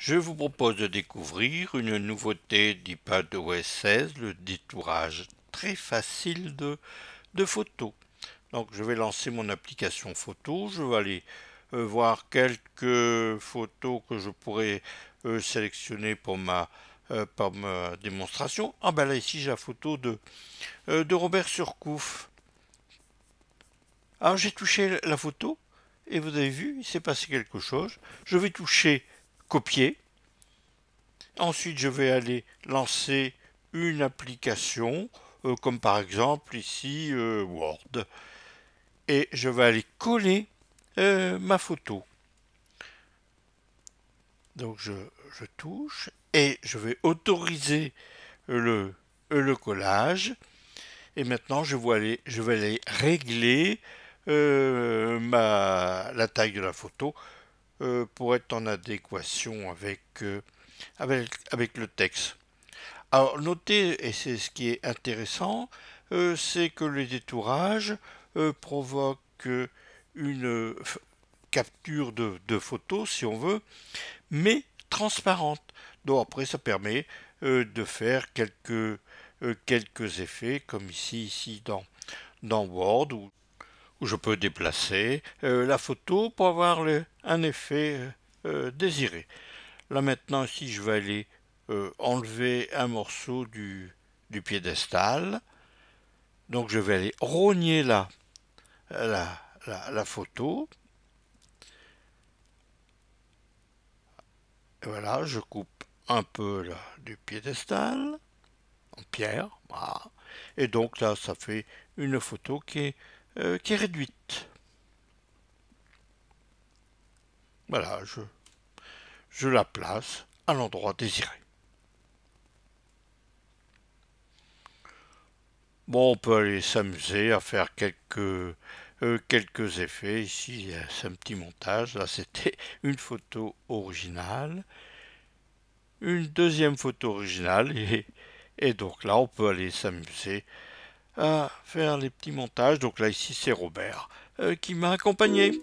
Je vous propose de découvrir une nouveauté OS 16, le détourage très facile de, photos. Donc je vais lancer mon application photo, je vais aller euh, voir quelques photos que je pourrais euh, sélectionner euh, pour ma, démonstration. Ah ben là ici j'ai la photo de, de Robert Surcouf. Alors j'ai touché la photo et vous avez vu, il s'est passé quelque chose. Je vais toucher copier. Ensuite, je vais aller lancer une application, euh, comme par exemple ici euh, Word. Et je vais aller coller euh, ma photo. Donc je, touche et je vais autoriser le, collage. Et maintenant, je vais aller, je vais aller régler la taille de la photo euh, pour être en adéquation euh, avec, le texte. Alors notez, et c'est ce qui est intéressant, euh, c'est que le détourages provoque une capture de, de photos, si on veut, mais transparente. Donc après, ça permet de faire quelques, quelques effets, comme ici, ici dans, dans Word, ou où je peux déplacer euh, la photo pour avoir le, un effet euh, euh, désiré. Là maintenant, si je vais aller enlever un morceau du, du, piédestal, donc je vais aller rogner la, la, la, la photo. voilà, je coupe un peu là, du piédestal en pierre. Et donc là, ça fait une photo qui est euh, qui est réduite. Voilà, je, je la place à l'endroit désiré. Bon, on peut aller s'amuser à faire quelques, euh, quelques effets. Ici, c'est un petit montage. Là, c'était une photo originale. Une deuxième photo originale. Et, et donc là, on peut aller s'amuser à faire les petits montages. Donc là ici c'est Robert euh, qui m'a accompagné.